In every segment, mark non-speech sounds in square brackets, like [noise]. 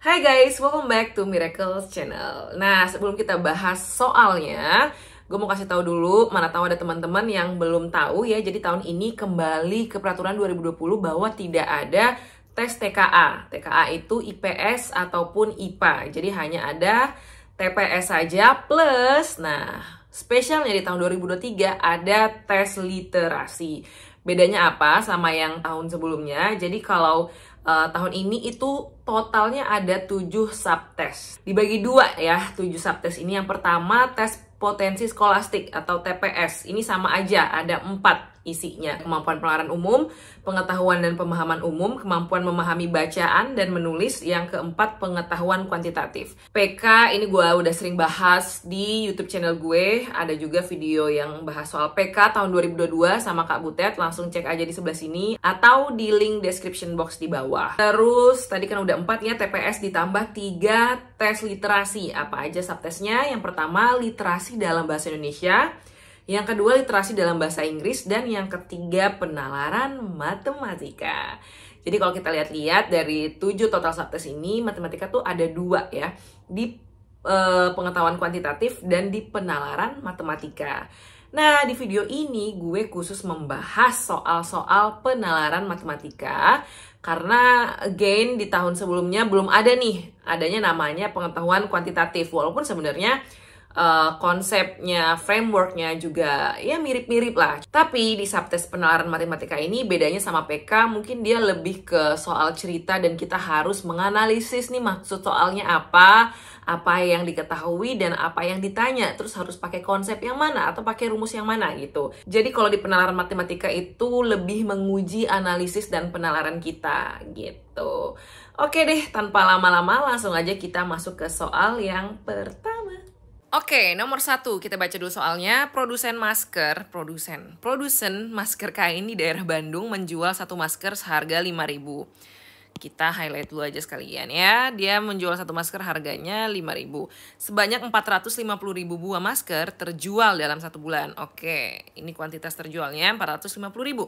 Hai guys, welcome back to Miracles Channel. Nah, sebelum kita bahas soalnya, gue mau kasih tahu dulu mana tahu ada teman-teman yang belum tahu ya. Jadi tahun ini kembali ke peraturan 2020 bahwa tidak ada tes TKA. TKA itu IPS ataupun IPA. Jadi hanya ada TPS saja plus nah spesialnya di tahun 2023 ada tes literasi. Bedanya apa sama yang tahun sebelumnya? Jadi kalau uh, tahun ini itu totalnya ada 7 subtes Dibagi dua ya, 7 subtes ini. Yang pertama tes potensi skolastik atau TPS. Ini sama aja, ada 4 isinya kemampuan penalaran umum, pengetahuan dan pemahaman umum, kemampuan memahami bacaan dan menulis, yang keempat pengetahuan kuantitatif. PK ini gue udah sering bahas di YouTube channel gue, ada juga video yang bahas soal PK tahun 2022 sama Kak Butet, langsung cek aja di sebelah sini atau di link description box di bawah. Terus tadi kan udah empat ya TPS ditambah tiga tes literasi apa aja subtesnya? Yang pertama literasi dalam bahasa Indonesia, yang kedua literasi dalam bahasa Inggris, dan yang ketiga penalaran matematika. Jadi kalau kita lihat-lihat dari tujuh total subtes ini, matematika tuh ada dua ya, di e, pengetahuan kuantitatif dan di penalaran matematika. Nah, di video ini gue khusus membahas soal-soal penalaran matematika karena again di tahun sebelumnya belum ada nih adanya namanya pengetahuan kuantitatif walaupun sebenarnya uh, konsepnya, frameworknya juga ya mirip-mirip lah. Tapi di subtest penalaran matematika ini bedanya sama PK mungkin dia lebih ke soal cerita dan kita harus menganalisis nih maksud soalnya apa, apa yang diketahui dan apa yang ditanya. Terus harus pakai konsep yang mana atau pakai rumus yang mana gitu. Jadi kalau di penalaran matematika itu lebih menguji analisis dan penalaran kita gitu. Oke deh, tanpa lama-lama langsung aja kita masuk ke soal yang pertama. Oke, nomor satu kita baca dulu soalnya. Produsen masker, produsen, produsen masker kain di daerah Bandung menjual satu masker seharga lima ribu kita highlight dulu aja sekalian ya. Dia menjual satu masker harganya lima ribu Sebanyak empat ratus lima puluh ribu buah masker terjual dalam satu bulan. Oke, ini kuantitas terjualnya empat ratus lima puluh ribu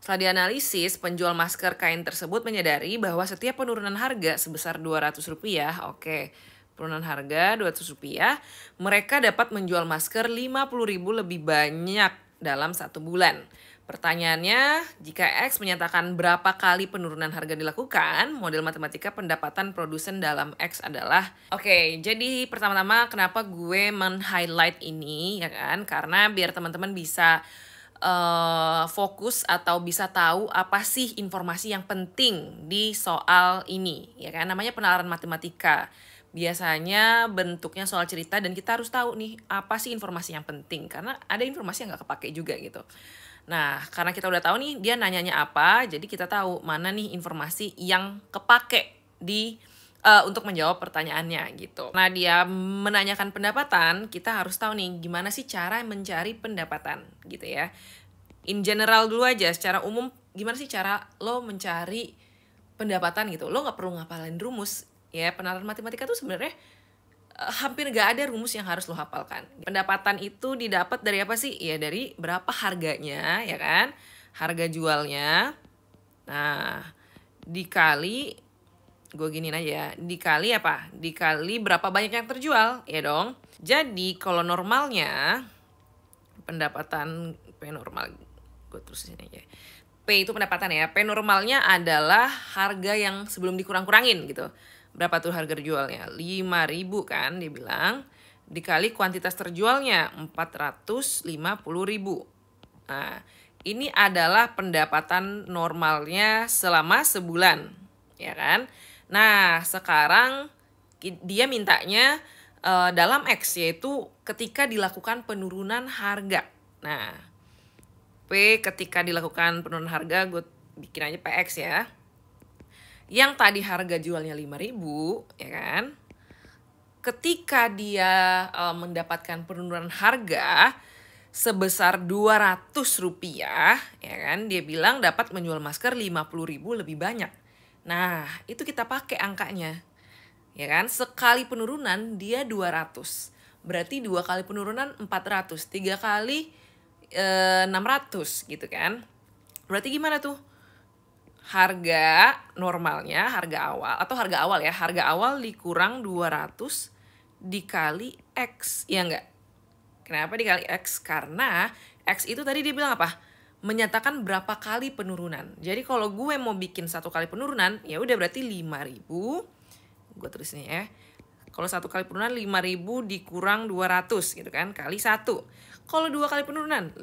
Setelah dianalisis, penjual masker kain tersebut menyadari bahwa setiap penurunan harga sebesar dua ratus rupiah, oke, Penurunan harga ratus rupiah, mereka dapat menjual masker ribu lebih banyak dalam satu bulan. Pertanyaannya, jika X menyatakan berapa kali penurunan harga dilakukan, model matematika pendapatan produsen dalam X adalah Oke, okay, jadi pertama-tama kenapa gue men-highlight ini ya kan? Karena biar teman-teman bisa uh, fokus atau bisa tahu apa sih informasi yang penting di soal ini ya kan namanya penalaran matematika biasanya bentuknya soal cerita dan kita harus tahu nih apa sih informasi yang penting karena ada informasi yang nggak kepake juga gitu. Nah karena kita udah tahu nih dia nanyanya apa, jadi kita tahu mana nih informasi yang kepake di uh, untuk menjawab pertanyaannya gitu. Nah dia menanyakan pendapatan, kita harus tahu nih gimana sih cara mencari pendapatan gitu ya. In general dulu aja, secara umum gimana sih cara lo mencari pendapatan gitu. Lo nggak perlu ngapalin rumus ya penalaran matematika tuh sebenarnya uh, hampir gak ada rumus yang harus lo hafalkan. Pendapatan itu didapat dari apa sih? Ya dari berapa harganya, ya kan? Harga jualnya. Nah, dikali gue giniin aja ya, dikali apa? Dikali berapa banyak yang terjual, ya dong. Jadi kalau normalnya pendapatan P normal gue terusin aja. P itu pendapatan ya. P normalnya adalah harga yang sebelum dikurang-kurangin gitu berapa tuh harga jualnya? 5000 kan dia bilang dikali kuantitas terjualnya 450.000. Nah, ini adalah pendapatan normalnya selama sebulan, ya kan? Nah, sekarang dia mintanya uh, dalam X yaitu ketika dilakukan penurunan harga. Nah, P ketika dilakukan penurunan harga gue bikin aja PX ya yang tadi harga jualnya 5000 ya kan ketika dia e, mendapatkan penurunan harga sebesar 200 rupiah ya kan dia bilang dapat menjual masker 50.000 lebih banyak nah itu kita pakai angkanya ya kan sekali penurunan dia 200 berarti dua kali penurunan 400 tiga kali e, eh, 600 gitu kan berarti gimana tuh harga normalnya harga awal atau harga awal ya harga awal dikurang 200 dikali X ya enggak kenapa dikali X karena X itu tadi dia bilang apa menyatakan berapa kali penurunan jadi kalau gue mau bikin satu kali penurunan ya udah berarti 5000 gue tulisnya ya kalau satu kali penurunan 5000 dikurang 200 gitu kan kali satu kalau dua kali penurunan 5000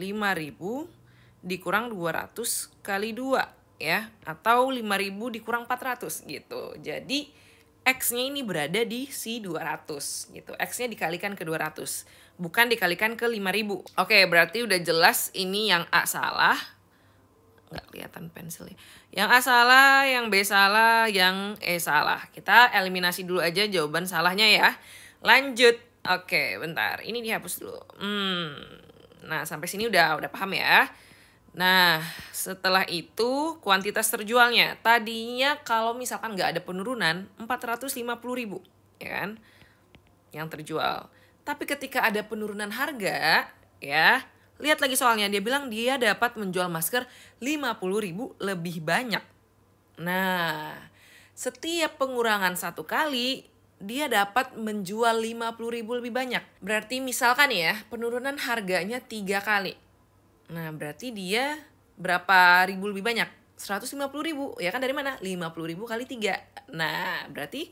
dikurang 200 kali dua ya atau 5000 dikurang 400 gitu. Jadi X-nya ini berada di si 200 gitu. X-nya dikalikan ke 200, bukan dikalikan ke 5000. Oke, berarti udah jelas ini yang A salah. Nggak kelihatan pensilnya. Yang A salah, yang B salah, yang E salah. Kita eliminasi dulu aja jawaban salahnya ya. Lanjut. Oke, bentar. Ini dihapus dulu. Hmm. Nah, sampai sini udah udah paham ya. Nah, setelah itu kuantitas terjualnya. Tadinya kalau misalkan nggak ada penurunan, 450 ribu, ya kan? Yang terjual. Tapi ketika ada penurunan harga, ya, lihat lagi soalnya. Dia bilang dia dapat menjual masker 50 ribu lebih banyak. Nah, setiap pengurangan satu kali, dia dapat menjual 50 ribu lebih banyak. Berarti misalkan ya, penurunan harganya tiga kali Nah, berarti dia berapa ribu lebih banyak? 150 ribu. Ya kan dari mana? 50 ribu kali 3. Nah, berarti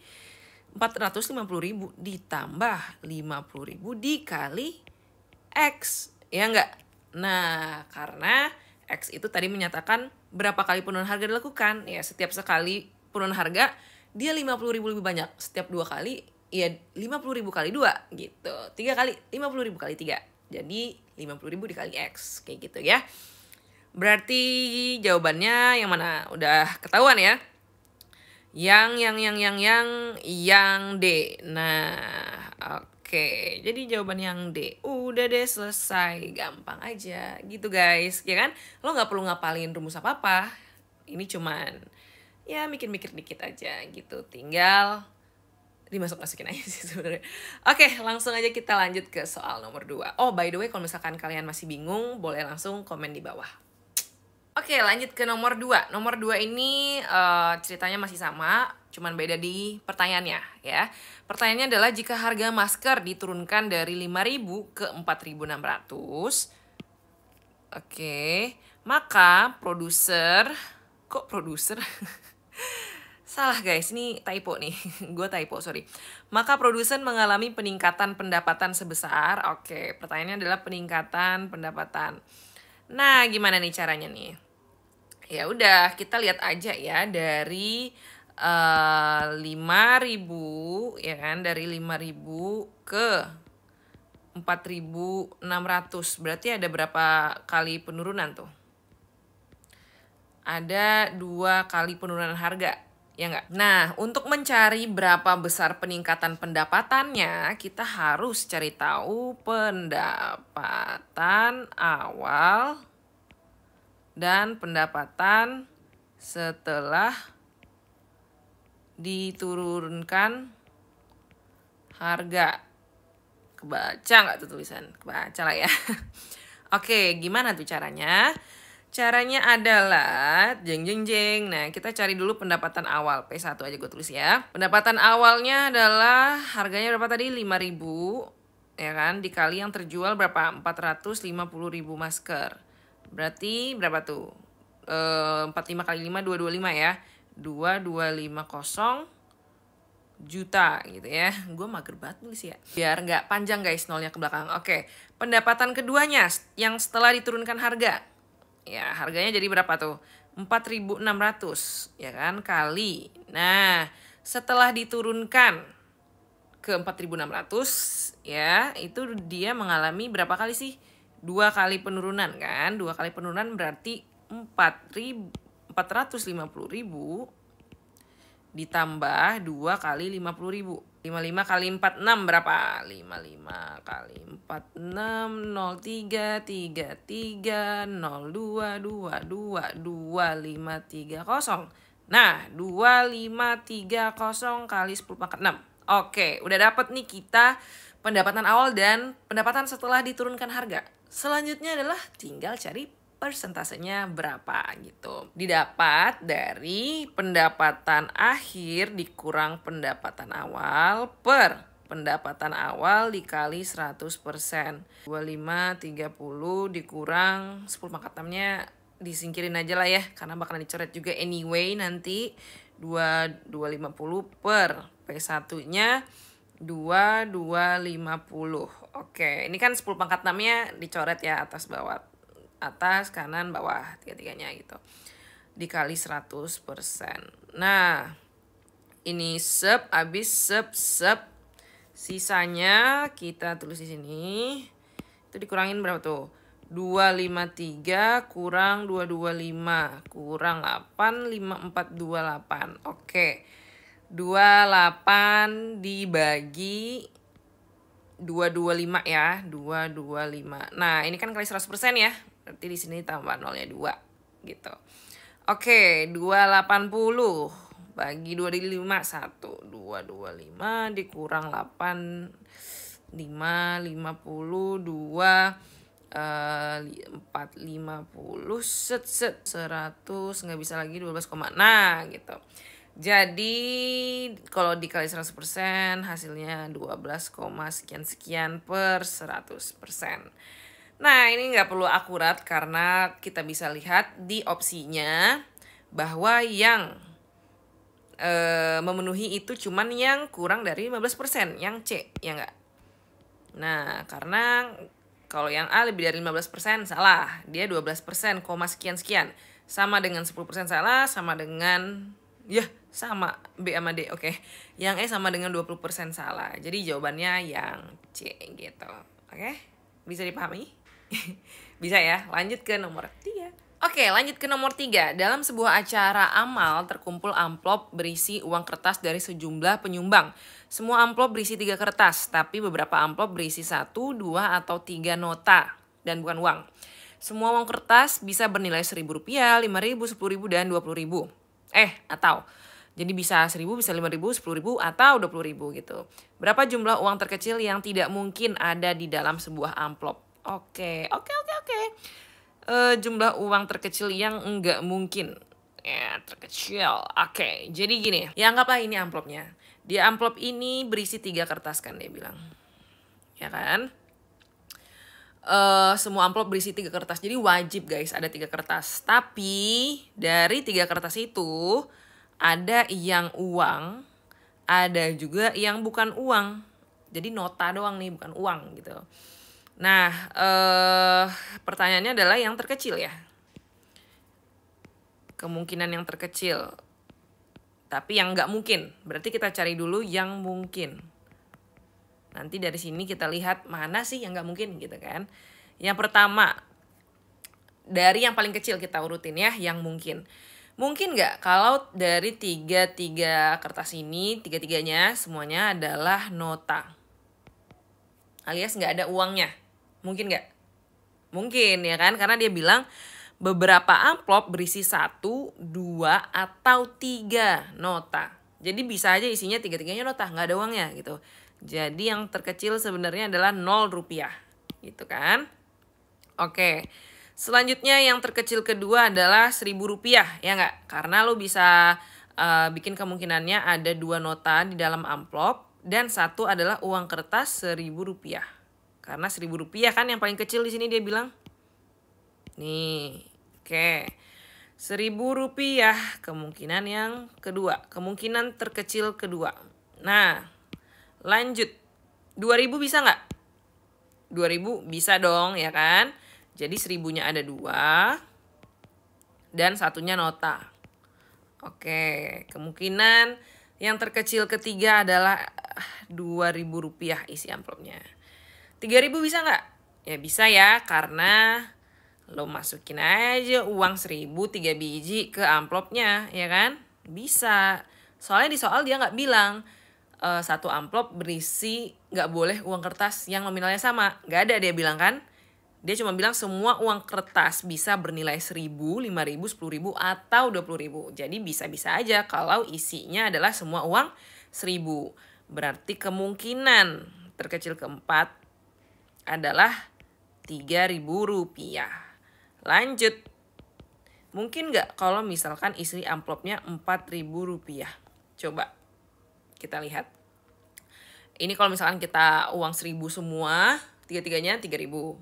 450 ribu ditambah 50 ribu dikali X. Ya enggak? Nah, karena X itu tadi menyatakan berapa kali penurunan harga dilakukan. Ya, setiap sekali penurunan harga, dia 50 ribu lebih banyak. Setiap dua kali, ya 50 ribu kali dua gitu. Tiga kali, 50 ribu kali tiga. Jadi ribu dikali X, kayak gitu ya. Berarti jawabannya yang mana? Udah ketahuan ya? Yang, yang, yang, yang, yang, yang D. Nah, oke. Okay. Jadi jawaban yang D. Udah deh selesai, gampang aja gitu guys. Ya kan? Lo gak perlu ngapalin rumus apa-apa. Ini cuman ya mikir-mikir dikit aja gitu. Tinggal dimasuk masukin aja [laughs] sih sebenarnya. Oke, langsung aja kita lanjut ke soal nomor 2. Oh, by the way kalau misalkan kalian masih bingung, boleh langsung komen di bawah. Oke, lanjut ke nomor 2. Nomor 2 ini uh, ceritanya masih sama, cuman beda di pertanyaannya ya. Pertanyaannya adalah jika harga masker diturunkan dari 5.000 ke 4.600, oke, maka produser kok produser [laughs] Salah guys, ini typo nih. [laughs] gue typo, sorry. Maka produsen mengalami peningkatan pendapatan sebesar. Oke, pertanyaannya adalah peningkatan pendapatan. Nah, gimana nih caranya nih? Ya udah, kita lihat aja ya dari uh, eh, 5000 ya kan dari 5000 ke 4600. Berarti ada berapa kali penurunan tuh? Ada dua kali penurunan harga ya enggak? Nah, untuk mencari berapa besar peningkatan pendapatannya, kita harus cari tahu pendapatan awal dan pendapatan setelah diturunkan harga. Kebaca nggak tuh tulisan? Kebaca lah ya. [laughs] Oke, gimana tuh caranya? Caranya adalah jeng jeng jeng. Nah, kita cari dulu pendapatan awal. P1 aja gue tulis ya. Pendapatan awalnya adalah harganya berapa tadi? 5000 ya kan? Dikali yang terjual berapa? 450.000 masker. Berarti berapa tuh? E, eh, 45 kali 5 225 ya. 2250 juta gitu ya. Gue mager banget nulis ya. Biar nggak panjang guys nolnya ke belakang. Oke, pendapatan keduanya yang setelah diturunkan harga ya harganya jadi berapa tuh? 4.600 ya kan kali. Nah, setelah diturunkan ke 4.600 ya, itu dia mengalami berapa kali sih? Dua kali penurunan kan? Dua kali penurunan berarti ribu ditambah dua kali ribu. 55 kali 46 berapa? 55 kali 46 03 33 02 22 2530. Nah, 2530 kali 10 pangkat 6. Oke, udah dapat nih kita pendapatan awal dan pendapatan setelah diturunkan harga. Selanjutnya adalah tinggal cari persentasenya berapa gitu. Didapat dari pendapatan akhir dikurang pendapatan awal per pendapatan awal dikali 100%. 25 30 dikurang 10 pangkat 6-nya disingkirin aja lah ya karena bakalan dicoret juga anyway nanti 2 250 per P1-nya 2250. Oke, ini kan 10 pangkat 6-nya dicoret ya atas bawah atas, kanan, bawah, tiga-tiganya gitu. Dikali 100%. Nah, ini sub, habis sub, sub. Sisanya kita tulis di sini. Itu dikurangin berapa tuh? 253 kurang 225 kurang 8 5428. Oke. 28 dibagi 225 ya, 225. Nah, ini kan kali 100% ya. Nanti di sini tambah nolnya dua gitu. Oke, dua delapan puluh bagi dua di lima satu dua dua lima dikurang delapan lima lima puluh dua eh, empat lima puluh set set seratus nggak bisa lagi dua belas koma nah gitu jadi kalau dikali 100% hasilnya 12, sekian sekian per 100%. Nah, ini nggak perlu akurat karena kita bisa lihat di opsinya bahwa yang e, memenuhi itu cuman yang kurang dari 15%, yang C, ya nggak? Nah, karena kalau yang A lebih dari 15% salah, dia 12%, koma sekian-sekian. Sama dengan 10% salah, sama dengan, ya sama, B sama D, oke. Okay. Yang E sama dengan 20% salah, jadi jawabannya yang C gitu, oke? Okay? Bisa dipahami? [laughs] Bisa ya, lanjut ke nomor tiga. Oke, lanjut ke nomor tiga. Dalam sebuah acara amal, terkumpul amplop berisi uang kertas dari sejumlah penyumbang. Semua amplop berisi tiga kertas, tapi beberapa amplop berisi satu, dua, atau tiga nota, dan bukan uang. Semua uang kertas bisa bernilai seribu rupiah, lima ribu, sepuluh ribu, dan dua puluh ribu. Eh, atau jadi bisa 1000, bisa 5000, 10000 atau 20000 gitu. Berapa jumlah uang terkecil yang tidak mungkin ada di dalam sebuah amplop? Oke, oke, oke, oke. Uh, jumlah uang terkecil yang enggak mungkin. Ya, yeah, terkecil. Oke, okay. jadi gini. Ya, anggaplah ini amplopnya. Di amplop ini berisi tiga kertas kan dia bilang. Ya kan? Uh, semua amplop berisi tiga kertas. Jadi wajib guys ada tiga kertas. Tapi dari tiga kertas itu ada yang uang, ada juga yang bukan uang. Jadi nota doang nih, bukan uang gitu. Nah, eh, pertanyaannya adalah yang terkecil ya. Kemungkinan yang terkecil. Tapi yang nggak mungkin. Berarti kita cari dulu yang mungkin. Nanti dari sini kita lihat mana sih yang nggak mungkin gitu kan. Yang pertama, dari yang paling kecil kita urutin ya, yang mungkin. Mungkin nggak kalau dari tiga, tiga kertas ini, tiga-tiganya semuanya adalah nota. Alias nggak ada uangnya. Mungkin nggak? Mungkin ya kan? Karena dia bilang beberapa amplop berisi satu, dua, atau tiga nota. Jadi bisa aja isinya tiga-tiganya nota, nggak ada uangnya gitu. Jadi yang terkecil sebenarnya adalah nol rupiah gitu kan. Oke, selanjutnya yang terkecil kedua adalah seribu rupiah ya nggak? Karena lo bisa uh, bikin kemungkinannya ada dua nota di dalam amplop dan satu adalah uang kertas seribu rupiah. Karena seribu rupiah kan yang paling kecil di sini dia bilang. Nih, oke. Seribu rupiah kemungkinan yang kedua. Kemungkinan terkecil kedua. Nah, lanjut. Dua ribu bisa nggak? Dua ribu bisa dong, ya kan? Jadi seribunya ada dua. Dan satunya nota. Oke, kemungkinan yang terkecil ketiga adalah ah, dua ribu rupiah isi amplopnya tiga ribu bisa nggak? Ya bisa ya, karena lo masukin aja uang seribu tiga biji ke amplopnya, ya kan? Bisa. Soalnya di soal dia nggak bilang e, satu amplop berisi nggak boleh uang kertas yang nominalnya sama. Nggak ada dia bilang kan? Dia cuma bilang semua uang kertas bisa bernilai seribu lima ribu sepuluh ribu atau dua puluh ribu Jadi bisa-bisa aja kalau isinya adalah semua uang seribu Berarti kemungkinan terkecil keempat adalah Rp3.000. Lanjut. Mungkin nggak kalau misalkan istri amplopnya Rp4.000? Coba kita lihat. Ini kalau misalkan kita uang 1000 semua, tiga-tiganya tiga 3000.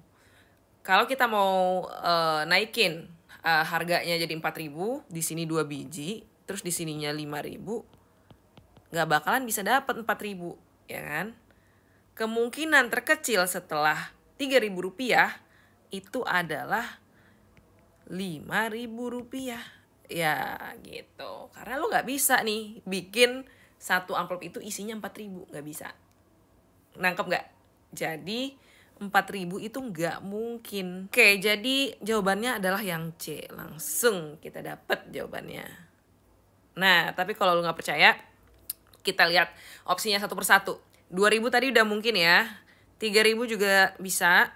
Kalau kita mau e, naikin e, harganya jadi empat 4000, di sini dua biji, terus di sininya lima 5000, nggak bakalan bisa dapat 4000, ya kan? kemungkinan terkecil setelah Rp3.000 itu adalah Rp5.000. Ya gitu. Karena lo nggak bisa nih bikin satu amplop itu isinya empat ribu, nggak bisa nangkep nggak jadi empat ribu itu nggak mungkin oke jadi jawabannya adalah yang C langsung kita dapat jawabannya nah tapi kalau lo nggak percaya kita lihat opsinya satu persatu 2000 tadi udah mungkin ya. 3000 juga bisa.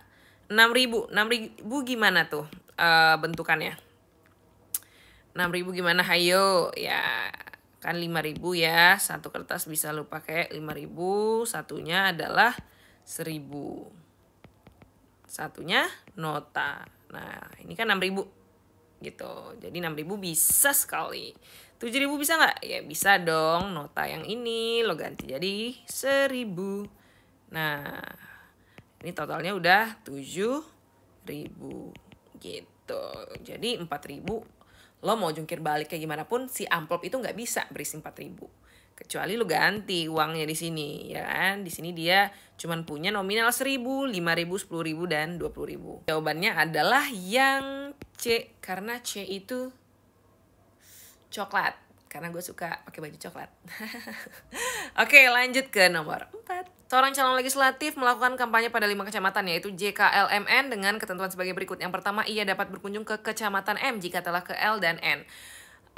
6000, 6000 gimana tuh uh, bentukannya? 6000 gimana? Hayo ya kan 5000 ya. Satu kertas bisa lu pakai 5000, satunya adalah 1000. Satunya nota. Nah, ini kan 6000 gitu. Jadi 6000 bisa sekali tujuh ribu bisa nggak? Ya bisa dong, nota yang ini lo ganti jadi seribu. Nah, ini totalnya udah tujuh ribu gitu. Jadi empat ribu lo mau jungkir balik kayak gimana pun si amplop itu nggak bisa berisi empat ribu kecuali lo ganti uangnya di sini ya kan di sini dia cuman punya nominal seribu lima ribu sepuluh ribu dan dua puluh ribu jawabannya adalah yang C karena C itu coklat karena gue suka pakai baju coklat. [laughs] Oke, lanjut ke nomor 4. Seorang calon legislatif melakukan kampanye pada lima kecamatan yaitu JKLMN dengan ketentuan sebagai berikut. Yang pertama, ia dapat berkunjung ke kecamatan M jika telah ke L dan N.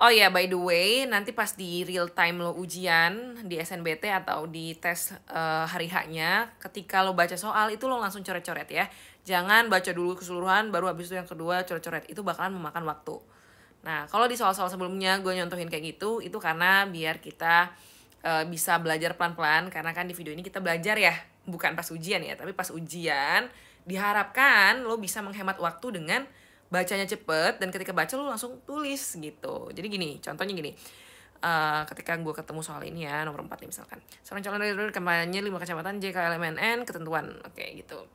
Oh ya, by the way, nanti pas di real time lo ujian di SNBT atau di tes uh, hari haknya ketika lo baca soal itu lo langsung coret-coret ya. Jangan baca dulu keseluruhan, baru habis itu yang kedua coret-coret. Itu bakalan memakan waktu. Nah, kalau di soal-soal sebelumnya gue nyontohin kayak gitu, itu karena biar kita e, bisa belajar pelan-pelan, karena kan di video ini kita belajar ya, bukan pas ujian ya, tapi pas ujian diharapkan lo bisa menghemat waktu dengan bacanya cepet, dan ketika baca lo langsung tulis gitu. Jadi gini, contohnya gini, e, ketika gue ketemu soal ini ya, nomor 4 nih misalkan. Seorang calon dari kampanye 5 kecamatan JKLMNN, ketentuan, oke gitu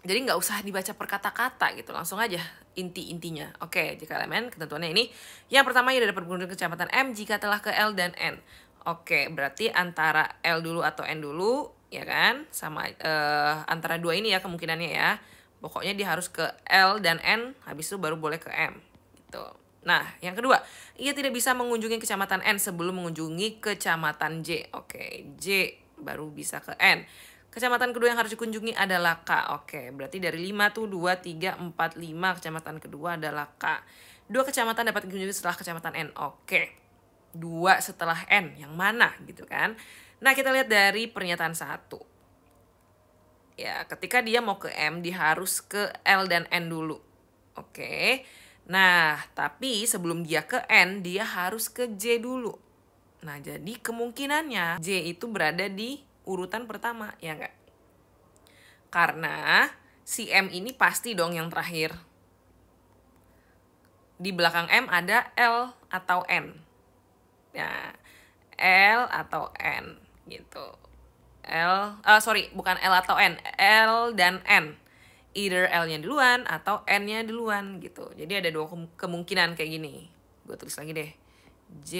jadi nggak usah dibaca perkata kata gitu langsung aja inti-intinya oke jika elemen ketentuannya ini yang pertama ya dapat menggunakan kecamatan m jika telah ke l dan n oke berarti antara l dulu atau n dulu ya kan sama uh, antara dua ini ya kemungkinannya ya pokoknya dia harus ke l dan n habis itu baru boleh ke m gitu Nah, yang kedua, ia tidak bisa mengunjungi kecamatan N sebelum mengunjungi kecamatan J. Oke, J baru bisa ke N. Kecamatan kedua yang harus dikunjungi adalah K. Oke, berarti dari 5 tuh 2, 3, 4, 5 kecamatan kedua adalah K. Dua kecamatan dapat dikunjungi setelah kecamatan N. Oke, dua setelah N, yang mana gitu kan. Nah, kita lihat dari pernyataan satu. Ya, ketika dia mau ke M, dia harus ke L dan N dulu. Oke, nah tapi sebelum dia ke N, dia harus ke J dulu. Nah, jadi kemungkinannya J itu berada di urutan pertama, ya nggak? Karena si M ini pasti dong yang terakhir. Di belakang M ada L atau N. ya L atau N gitu. L, uh, sorry, bukan L atau N, L dan N. Either L-nya duluan atau N-nya duluan gitu. Jadi ada dua kemungkinan kayak gini. Gue tulis lagi deh. J,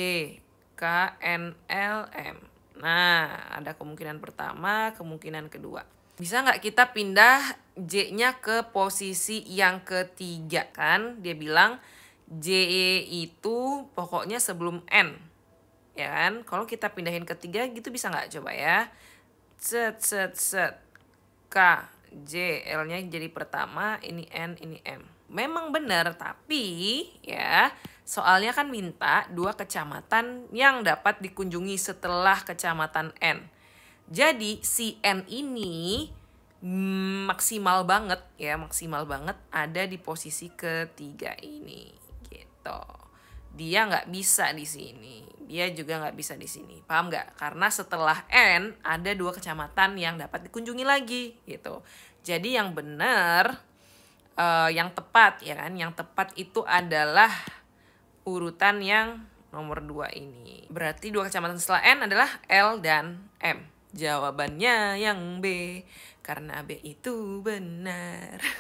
K, N, L, M. Nah, ada kemungkinan pertama, kemungkinan kedua. Bisa nggak kita pindah J-nya ke posisi yang ketiga kan? Dia bilang J itu pokoknya sebelum N. Ya kan? Kalau kita pindahin ketiga gitu bisa nggak? Coba ya. Set, set, set. K, J, L-nya jadi pertama, ini N, ini M. Memang benar, tapi ya Soalnya kan minta dua kecamatan yang dapat dikunjungi setelah kecamatan N. Jadi si N ini maksimal banget ya, maksimal banget ada di posisi ketiga ini gitu. Dia nggak bisa di sini, dia juga nggak bisa di sini. Paham nggak? Karena setelah N ada dua kecamatan yang dapat dikunjungi lagi gitu. Jadi yang benar, uh, yang tepat ya kan, yang tepat itu adalah urutan yang nomor 2 ini. Berarti dua kecamatan setelah N adalah L dan M. Jawabannya yang B, karena B itu benar. [laughs]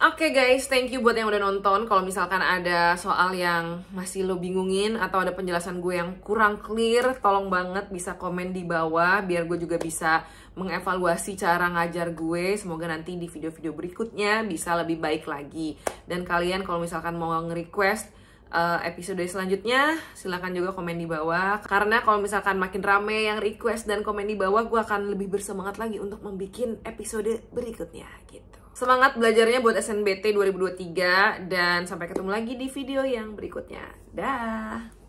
Oke okay guys, thank you buat yang udah nonton. Kalau misalkan ada soal yang masih lo bingungin atau ada penjelasan gue yang kurang clear, tolong banget bisa komen di bawah biar gue juga bisa mengevaluasi cara ngajar gue. Semoga nanti di video-video berikutnya bisa lebih baik lagi. Dan kalian kalau misalkan mau nge-request Eh, episode selanjutnya silahkan juga komen di bawah karena kalau misalkan makin rame yang request dan komen di bawah gue akan lebih bersemangat lagi untuk membuat episode berikutnya gitu semangat belajarnya buat SNBT 2023 dan sampai ketemu lagi di video yang berikutnya dah